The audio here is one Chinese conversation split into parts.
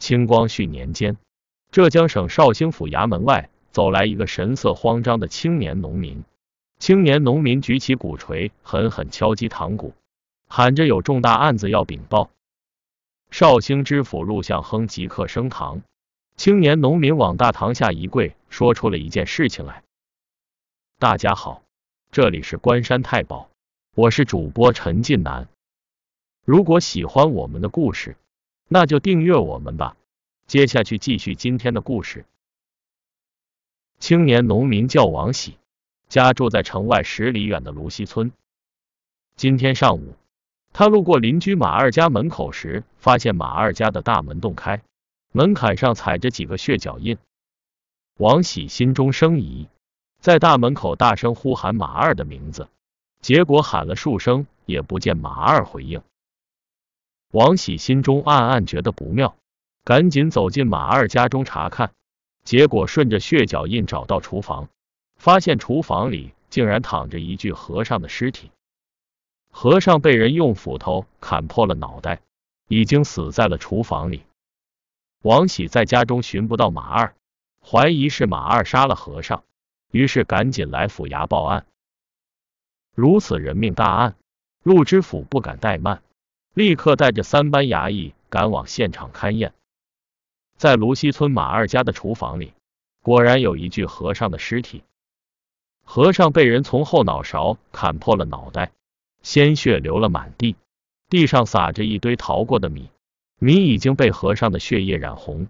清光绪年间，浙江省绍兴府衙门外走来一个神色慌张的青年农民。青年农民举起鼓槌，狠狠敲击堂鼓，喊着有重大案子要禀报。绍兴知府陆向亨即刻升堂，青年农民往大堂下一跪，说出了一件事情来。大家好，这里是关山太保，我是主播陈近南。如果喜欢我们的故事，那就订阅我们吧。接下去继续今天的故事。青年农民叫王喜，家住在城外十里远的芦溪村。今天上午，他路过邻居马二家门口时，发现马二家的大门洞开，门槛上踩着几个血脚印。王喜心中生疑，在大门口大声呼喊马二的名字，结果喊了数声也不见马二回应。王喜心中暗暗觉得不妙，赶紧走进马二家中查看，结果顺着血脚印找到厨房，发现厨房里竟然躺着一具和尚的尸体，和尚被人用斧头砍破了脑袋，已经死在了厨房里。王喜在家中寻不到马二，怀疑是马二杀了和尚，于是赶紧来府衙报案。如此人命大案，陆知府不敢怠慢。立刻带着三班衙役赶往现场勘验，在芦溪村马二家的厨房里，果然有一具和尚的尸体。和尚被人从后脑勺砍破了脑袋，鲜血流了满地，地上撒着一堆淘过的米，米已经被和尚的血液染红。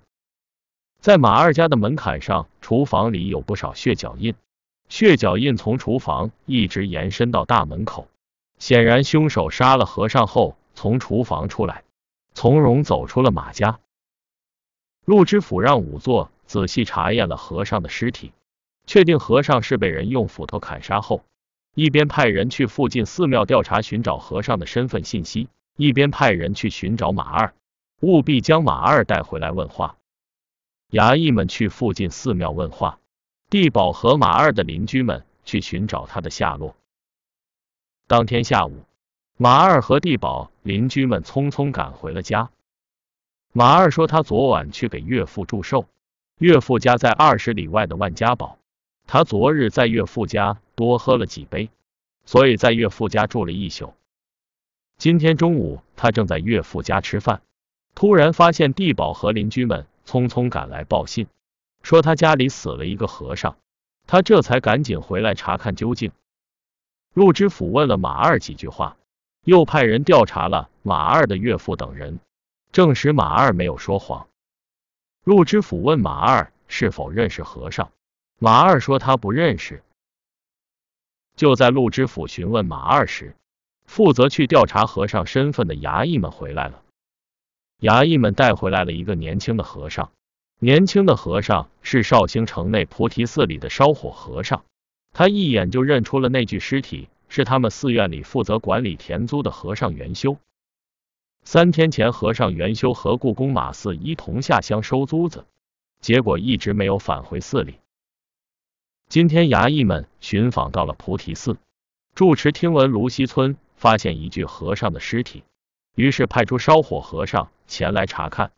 在马二家的门槛上，厨房里有不少血脚印，血脚印从厨房一直延伸到大门口，显然凶手杀了和尚后。从厨房出来，从容走出了马家。陆知府让仵作仔细查验了和尚的尸体，确定和尚是被人用斧头砍杀后，一边派人去附近寺庙调查寻找和尚的身份信息，一边派人去寻找马二，务必将马二带回来问话。衙役们去附近寺庙问话，地保和马二的邻居们去寻找他的下落。当天下午。马二和地宝邻居们匆匆赶回了家。马二说，他昨晚去给岳父祝寿，岳父家在二十里外的万家堡。他昨日在岳父家多喝了几杯，所以在岳父家住了一宿。今天中午，他正在岳父家吃饭，突然发现地宝和邻居们匆匆赶来报信，说他家里死了一个和尚。他这才赶紧回来查看究竟。陆知府问了马二几句话。又派人调查了马二的岳父等人，证实马二没有说谎。陆知府问马二是否认识和尚，马二说他不认识。就在陆知府询问马二时，负责去调查和尚身份的衙役们回来了。衙役们带回来了一个年轻的和尚，年轻的和尚是绍兴城内菩提寺里的烧火和尚，他一眼就认出了那具尸体。是他们寺院里负责管理田租的和尚元修。三天前，和尚元修和故宫马四一同下乡收租子，结果一直没有返回寺里。今天，衙役们寻访到了菩提寺，住持听闻芦溪村发现一具和尚的尸体，于是派出烧火和尚前来查看。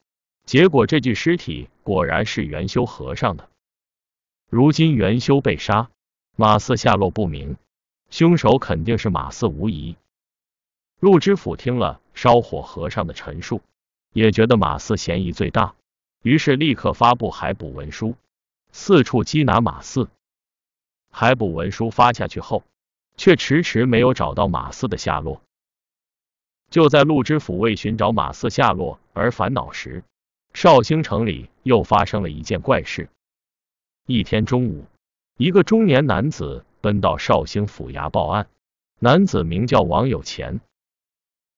结果，这具尸体果然是元修和尚的。如今，元修被杀，马四下落不明。凶手肯定是马四无疑。陆知府听了烧火和尚的陈述，也觉得马四嫌疑最大，于是立刻发布海捕文书，四处缉拿马四。海捕文书发下去后，却迟迟没有找到马四的下落。就在陆知府为寻找马四下落而烦恼时，绍兴城里又发生了一件怪事。一天中午，一个中年男子。奔到绍兴府衙报案。男子名叫王有钱，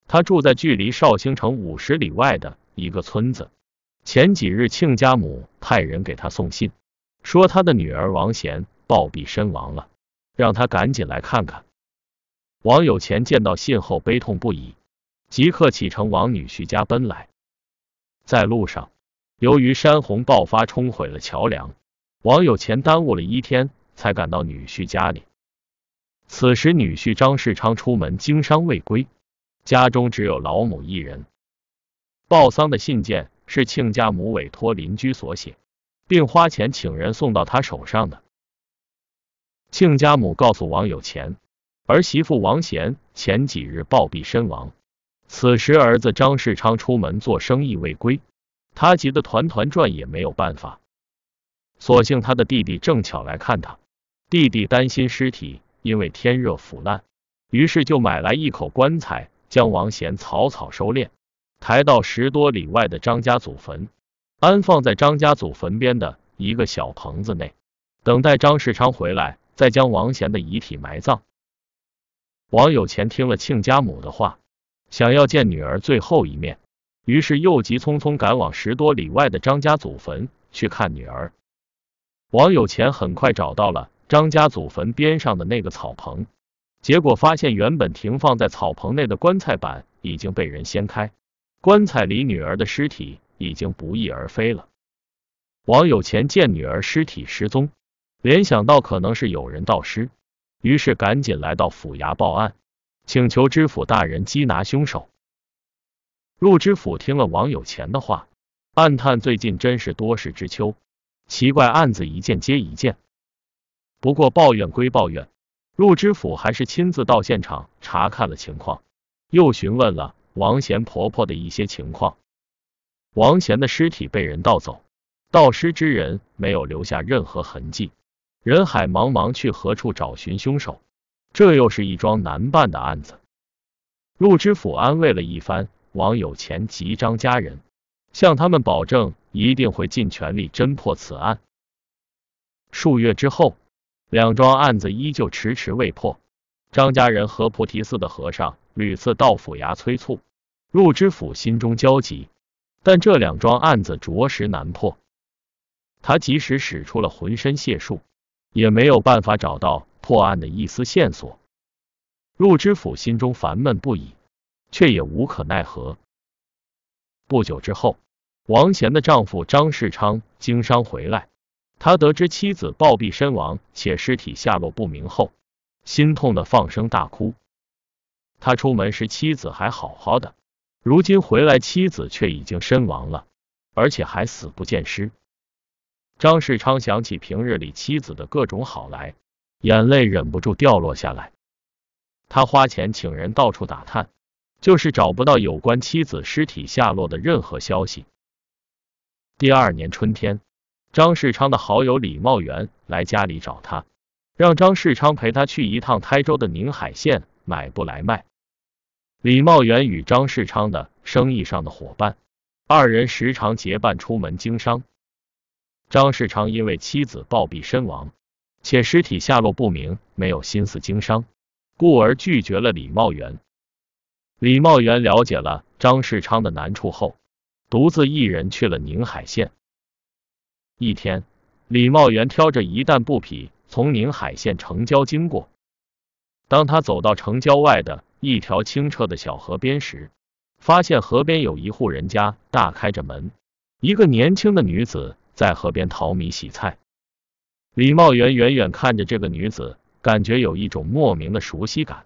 他住在距离绍兴城五十里外的一个村子。前几日，亲家母派人给他送信，说他的女儿王贤暴毙身亡了，让他赶紧来看看。王有前见到信后悲痛不已，即刻启程往女婿家奔来。在路上，由于山洪爆发冲毁了桥梁，王有前耽误了一天。才赶到女婿家里，此时女婿张世昌出门经商未归，家中只有老母一人。报丧的信件是亲家母委托邻居所写，并花钱请人送到他手上的。亲家母告诉王有钱儿媳妇王贤前几日暴毙身亡，此时儿子张世昌出门做生意未归，他急得团团转也没有办法。所幸他的弟弟正巧来看他。弟弟担心尸体因为天热腐烂，于是就买来一口棺材，将王贤草草收敛，抬到十多里外的张家祖坟，安放在张家祖坟边的一个小棚子内，等待张世昌回来再将王贤的遗体埋葬。王有前听了亲家母的话，想要见女儿最后一面，于是又急匆匆赶往十多里外的张家祖坟去看女儿。王有前很快找到了。张家祖坟边上的那个草棚，结果发现原本停放在草棚内的棺材板已经被人掀开，棺材里女儿的尸体已经不翼而飞了。王有钱见女儿尸体失踪，联想到可能是有人盗尸，于是赶紧来到府衙报案，请求知府大人缉拿凶手。陆知府听了王有钱的话，暗叹最近真是多事之秋，奇怪案子一件接一件。不过抱怨归抱怨，陆知府还是亲自到现场查看了情况，又询问了王贤婆婆的一些情况。王贤的尸体被人盗走，盗尸之人没有留下任何痕迹，人海茫茫，去何处找寻凶手？这又是一桩难办的案子。陆知府安慰了一番王有钱及张家人，向他们保证一定会尽全力侦破此案。数月之后。两桩案子依旧迟迟未破，张家人和菩提寺的和尚屡次到府衙催促，陆知府心中焦急，但这两桩案子着实难破，他即使使出了浑身解数，也没有办法找到破案的一丝线索。陆知府心中烦闷不已，却也无可奈何。不久之后，王贤的丈夫张世昌经商回来。他得知妻子暴毙身亡且尸体下落不明后，心痛的放声大哭。他出门时妻子还好好的，如今回来妻子却已经身亡了，而且还死不见尸。张世昌想起平日里妻子的各种好来，眼泪忍不住掉落下来。他花钱请人到处打探，就是找不到有关妻子尸体下落的任何消息。第二年春天。张世昌的好友李茂元来家里找他，让张世昌陪他去一趟台州的宁海县买布来卖。李茂元与张世昌的生意上的伙伴，二人时常结伴出门经商。张世昌因为妻子暴毙身亡，且尸体下落不明，没有心思经商，故而拒绝了李茂元。李茂元了解了张世昌的难处后，独自一人去了宁海县。一天，李茂元挑着一担布匹从宁海县城郊经过。当他走到城郊外的一条清澈的小河边时，发现河边有一户人家大开着门，一个年轻的女子在河边淘米洗菜。李茂元远远看着这个女子，感觉有一种莫名的熟悉感。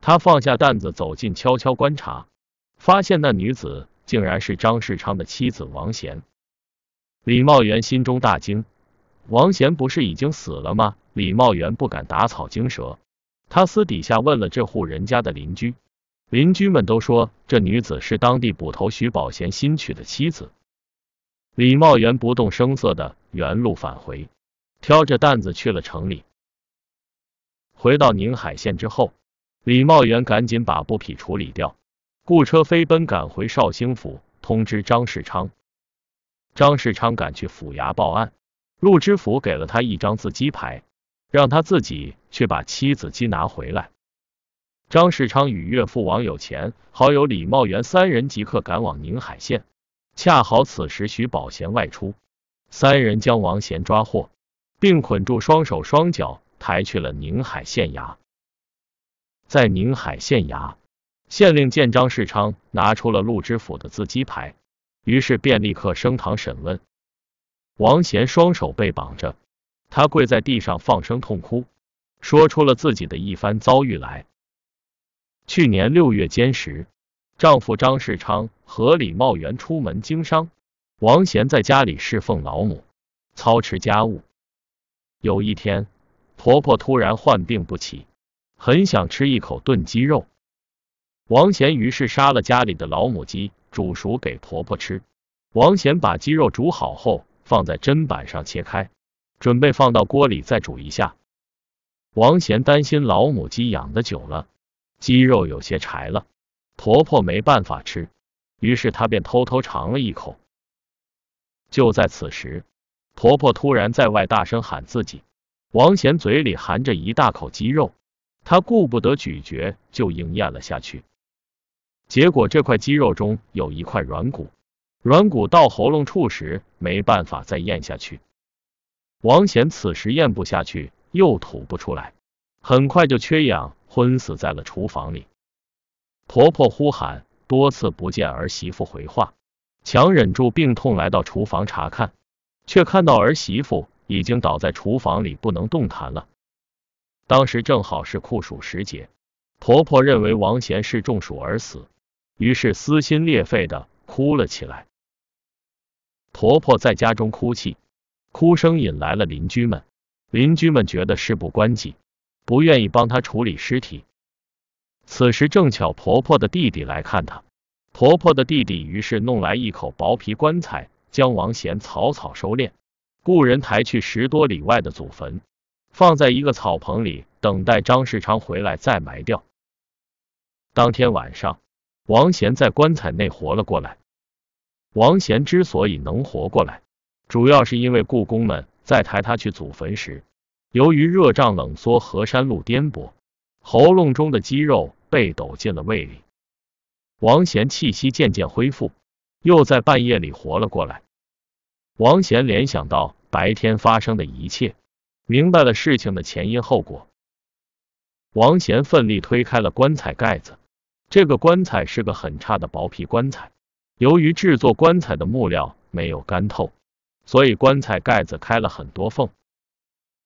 他放下担子，走近悄悄观察，发现那女子竟然是张世昌的妻子王贤。李茂元心中大惊，王贤不是已经死了吗？李茂元不敢打草惊蛇，他私底下问了这户人家的邻居，邻居们都说这女子是当地捕头徐宝贤新娶的妻子。李茂元不动声色的原路返回，挑着担子去了城里。回到宁海县之后，李茂元赶紧把布匹处理掉，雇车飞奔赶回绍兴府，通知张世昌。张世昌赶去府衙报案，陆知府给了他一张字机牌，让他自己去把妻子缉拿回来。张世昌与岳父王有钱、好友李茂元三人即刻赶往宁海县，恰好此时徐宝贤外出，三人将王贤抓获，并捆住双手双脚，抬去了宁海县衙。在宁海县衙，县令见张世昌拿出了陆知府的字机牌。于是便立刻升堂审问王贤，双手被绑着，他跪在地上放声痛哭，说出了自己的一番遭遇来。去年六月间时，丈夫张世昌和李茂元出门经商，王贤在家里侍奉老母，操持家务。有一天，婆婆突然患病不起，很想吃一口炖鸡肉，王贤于是杀了家里的老母鸡。煮熟给婆婆吃。王贤把鸡肉煮好后，放在砧板上切开，准备放到锅里再煮一下。王贤担心老母鸡养的久了，鸡肉有些柴了，婆婆没办法吃，于是他便偷偷尝了一口。就在此时，婆婆突然在外大声喊自己。王贤嘴里含着一大口鸡肉，他顾不得咀嚼，就硬咽了下去。结果这块肌肉中有一块软骨，软骨到喉咙处时没办法再咽下去。王贤此时咽不下去，又吐不出来，很快就缺氧昏死在了厨房里。婆婆呼喊多次不见儿媳妇回话，强忍住病痛来到厨房查看，却看到儿媳妇已经倒在厨房里不能动弹了。当时正好是酷暑时节，婆婆认为王贤是中暑而死。于是撕心裂肺的哭了起来。婆婆在家中哭泣，哭声引来了邻居们。邻居们觉得事不关己，不愿意帮她处理尸体。此时正巧婆婆的弟弟来看她，婆婆的弟弟于是弄来一口薄皮棺材，将王贤草草收敛，雇人抬去十多里外的祖坟，放在一个草棚里，等待张世昌回来再埋掉。当天晚上。王贤在棺材内活了过来。王贤之所以能活过来，主要是因为故宫们在抬他去祖坟时，由于热胀冷缩和山路颠簸，喉咙中的肌肉被抖进了胃里。王贤气息渐渐恢复，又在半夜里活了过来。王贤联想到白天发生的一切，明白了事情的前因后果。王贤奋力推开了棺材盖子。这个棺材是个很差的薄皮棺材，由于制作棺材的木料没有干透，所以棺材盖子开了很多缝，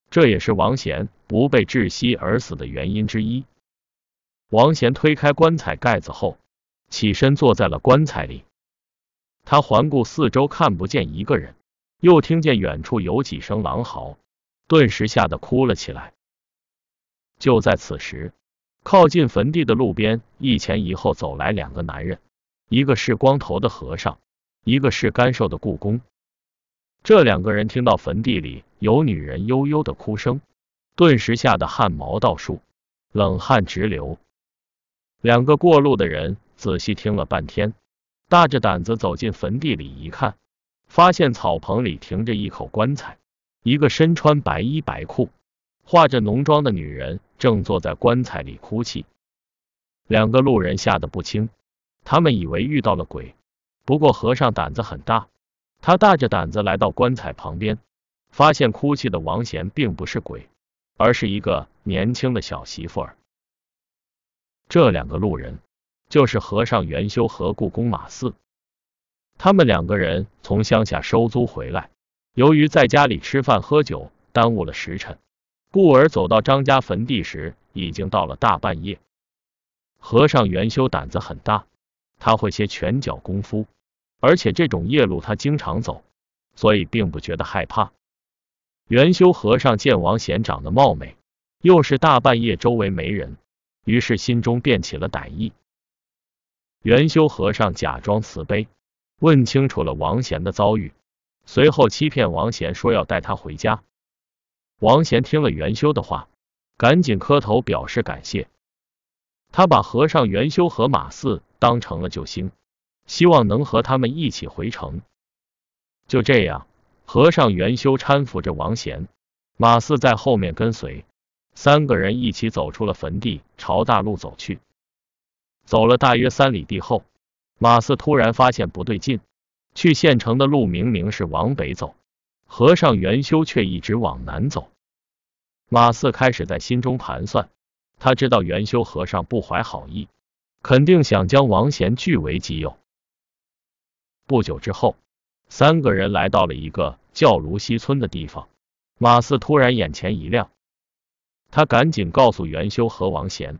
这也是王贤不被窒息而死的原因之一。王贤推开棺材盖子后，起身坐在了棺材里，他环顾四周看不见一个人，又听见远处有几声狼嚎，顿时吓得哭了起来。就在此时，靠近坟地的路边，一前一后走来两个男人，一个是光头的和尚，一个是干瘦的故宫。这两个人听到坟地里有女人悠悠的哭声，顿时吓得汗毛倒竖，冷汗直流。两个过路的人仔细听了半天，大着胆子走进坟地里一看，发现草棚里停着一口棺材，一个身穿白衣白裤。化着浓妆的女人正坐在棺材里哭泣，两个路人吓得不轻，他们以为遇到了鬼。不过和尚胆子很大，他大着胆子来到棺材旁边，发现哭泣的王贤并不是鬼，而是一个年轻的小媳妇儿。这两个路人就是和尚元修和故宫马四，他们两个人从乡下收租回来，由于在家里吃饭喝酒，耽误了时辰。故而走到张家坟地时，已经到了大半夜。和尚元修胆子很大，他会些拳脚功夫，而且这种夜路他经常走，所以并不觉得害怕。元修和尚见王贤长得貌美，又是大半夜，周围没人，于是心中便起了歹意。元修和尚假装慈悲，问清楚了王贤的遭遇，随后欺骗王贤说要带他回家。王贤听了元修的话，赶紧磕头表示感谢。他把和尚元修和马四当成了救星，希望能和他们一起回城。就这样，和尚元修搀扶着王贤，马四在后面跟随，三个人一起走出了坟地，朝大路走去。走了大约三里地后，马四突然发现不对劲，去县城的路明明是往北走。和尚元修却一直往南走，马四开始在心中盘算，他知道元修和尚不怀好意，肯定想将王贤据为己有。不久之后，三个人来到了一个叫芦溪村的地方，马四突然眼前一亮，他赶紧告诉元修和王贤，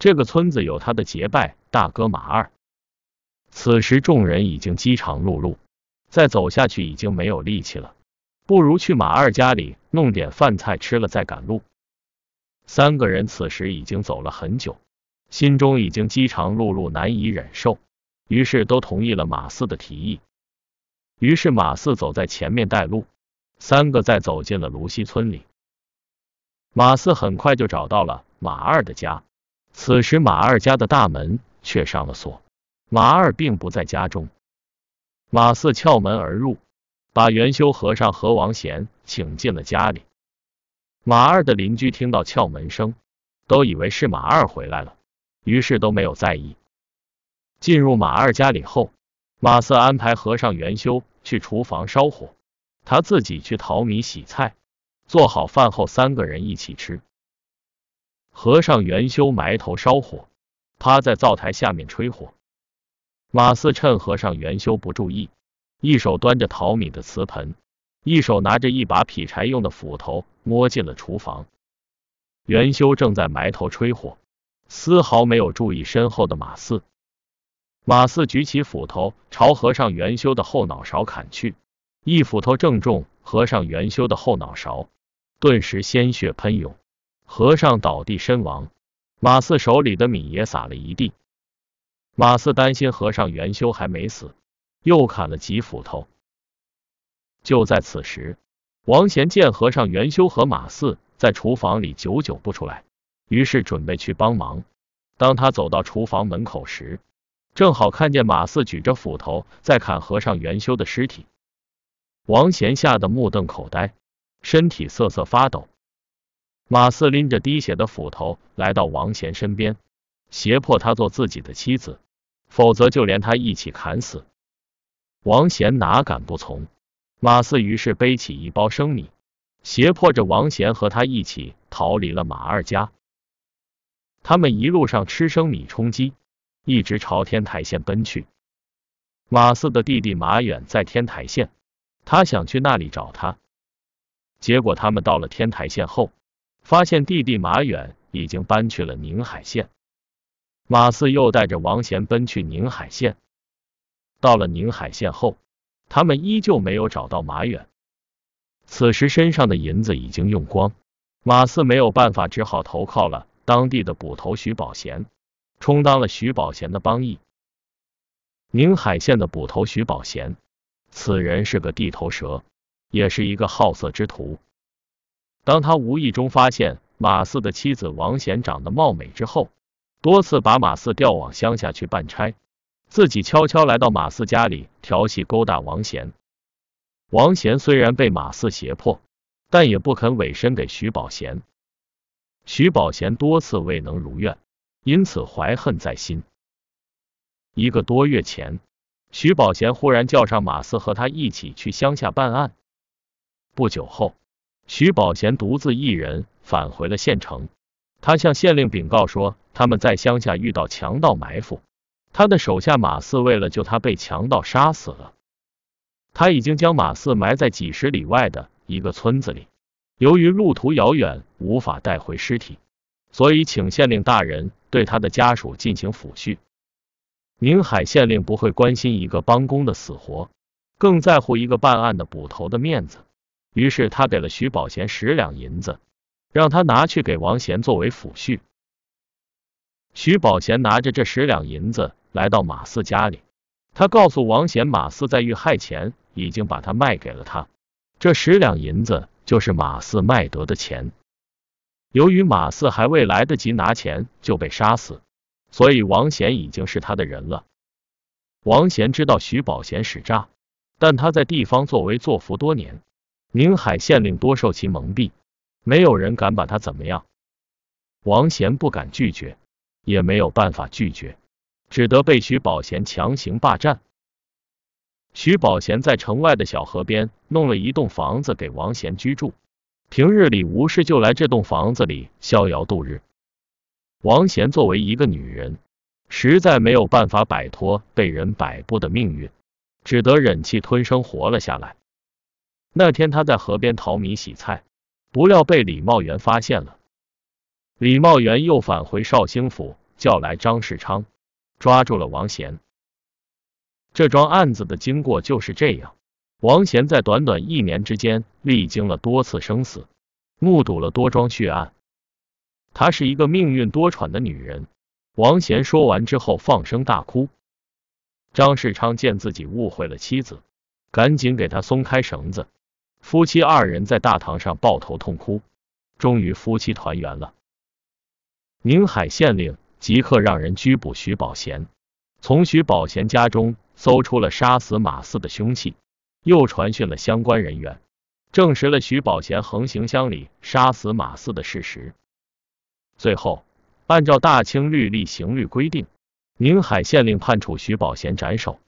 这个村子有他的结拜大哥马二。此时众人已经饥肠辘辘，再走下去已经没有力气了。不如去马二家里弄点饭菜吃了再赶路。三个人此时已经走了很久，心中已经饥肠辘辘，难以忍受，于是都同意了马四的提议。于是马四走在前面带路，三个在走进了芦溪村里。马四很快就找到了马二的家，此时马二家的大门却上了锁，马二并不在家中。马四撬门而入。把元修和尚和王贤请进了家里。马二的邻居听到敲门声，都以为是马二回来了，于是都没有在意。进入马二家里后，马四安排和尚元修去厨房烧火，他自己去淘米洗菜。做好饭后，三个人一起吃。和尚元修埋头烧火，趴在灶台下面吹火。马四趁和尚元修不注意。一手端着淘米的瓷盆，一手拿着一把劈柴用的斧头，摸进了厨房。元修正在埋头吹火，丝毫没有注意身后的马四。马四举起斧头朝和尚元修的后脑勺砍去，一斧头正中和尚元修的后脑勺，顿时鲜血喷涌，和尚倒地身亡。马四手里的米也撒了一地。马四担心和尚元修还没死。又砍了几斧头。就在此时，王贤见和尚元修和马四在厨房里久久不出来，于是准备去帮忙。当他走到厨房门口时，正好看见马四举着斧头在砍和尚元修的尸体。王贤吓得目瞪口呆，身体瑟瑟发抖。马四拎着滴血的斧头来到王贤身边，胁迫他做自己的妻子，否则就连他一起砍死。王贤哪敢不从？马四于是背起一包生米，胁迫着王贤和他一起逃离了马二家。他们一路上吃生米充饥，一直朝天台县奔去。马四的弟弟马远在天台县，他想去那里找他。结果他们到了天台县后，发现弟弟马远已经搬去了宁海县。马四又带着王贤奔去宁海县。到了宁海县后，他们依旧没有找到马远。此时身上的银子已经用光，马四没有办法，只好投靠了当地的捕头徐宝贤，充当了徐宝贤的帮役。宁海县的捕头徐宝贤，此人是个地头蛇，也是一个好色之徒。当他无意中发现马四的妻子王贤长得貌美之后，多次把马四调往乡下去办差。自己悄悄来到马四家里调戏勾搭王贤。王贤虽然被马四胁迫，但也不肯委身给徐宝贤。徐宝贤多次未能如愿，因此怀恨在心。一个多月前，徐宝贤忽然叫上马四和他一起去乡下办案。不久后，徐宝贤独自一人返回了县城。他向县令禀告说，他们在乡下遇到强盗埋伏。他的手下马四为了救他被强盗杀死了。他已经将马四埋在几十里外的一个村子里，由于路途遥远无法带回尸体，所以请县令大人对他的家属进行抚恤。宁海县令不会关心一个帮工的死活，更在乎一个办案的捕头的面子，于是他给了徐宝贤十两银子，让他拿去给王贤作为抚恤。徐宝贤拿着这十两银子。来到马四家里，他告诉王显，马四在遇害前已经把他卖给了他，这十两银子就是马四卖得的钱。由于马四还未来得及拿钱就被杀死，所以王显已经是他的人了。王显知道徐宝贤使诈，但他在地方作威作福多年，宁海县令多受其蒙蔽，没有人敢把他怎么样。王显不敢拒绝，也没有办法拒绝。只得被徐宝贤强行霸占。徐宝贤在城外的小河边弄了一栋房子给王贤居住，平日里无事就来这栋房子里逍遥度日。王贤作为一个女人，实在没有办法摆脱被人摆布的命运，只得忍气吞声活了下来。那天他在河边淘米洗菜，不料被李茂元发现了。李茂元又返回绍兴府，叫来张世昌。抓住了王贤，这桩案子的经过就是这样。王贤在短短一年之间，历经了多次生死，目睹了多桩血案。她是一个命运多舛的女人。王贤说完之后，放声大哭。张世昌见自己误会了妻子，赶紧给她松开绳子。夫妻二人在大堂上抱头痛哭，终于夫妻团圆了。宁海县令。即刻让人拘捕徐宝贤，从徐宝贤家中搜出了杀死马四的凶器，又传讯了相关人员，证实了徐宝贤横行乡里、杀死马四的事实。最后，按照大清律例刑律规定，宁海县令判处徐宝贤斩首，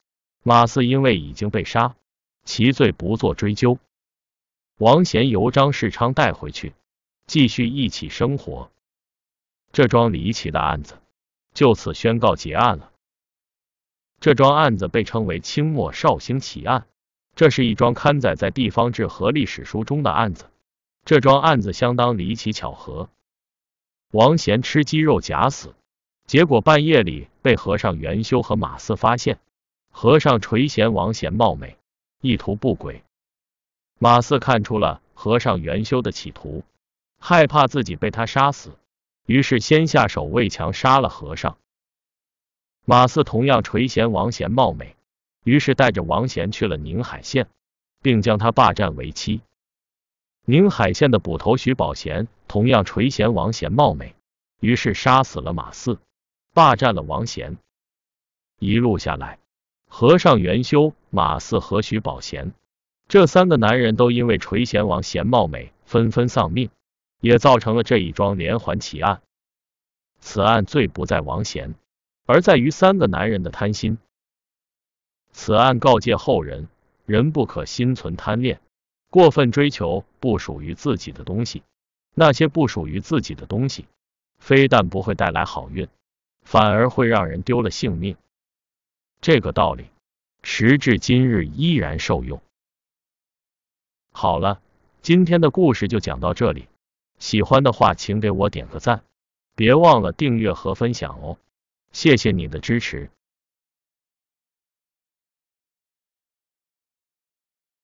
马四因为已经被杀，其罪不做追究。王贤由张世昌带回去，继续一起生活。这桩离奇的案子。就此宣告结案了。这桩案子被称为清末绍兴奇案，这是一桩刊载在地方志和历史书中的案子。这桩案子相当离奇巧合。王贤吃鸡肉假死，结果半夜里被和尚元修和马四发现。和尚垂涎王贤貌美，意图不轨。马四看出了和尚元修的企图，害怕自己被他杀死。于是先下手为强杀了和尚马四，同样垂涎王贤貌美，于是带着王贤去了宁海县，并将他霸占为妻。宁海县的捕头徐宝贤同样垂涎王贤貌美，于是杀死了马四，霸占了王贤。一路下来，和尚元修、马四和徐宝贤这三个男人都因为垂涎王贤貌美，纷纷丧命。也造成了这一桩连环奇案。此案罪不在王贤，而在于三个男人的贪心。此案告诫后人，人不可心存贪恋，过分追求不属于自己的东西。那些不属于自己的东西，非但不会带来好运，反而会让人丢了性命。这个道理，时至今日依然受用。好了，今天的故事就讲到这里。喜欢的话，请给我点个赞，别忘了订阅和分享哦！谢谢你的支持。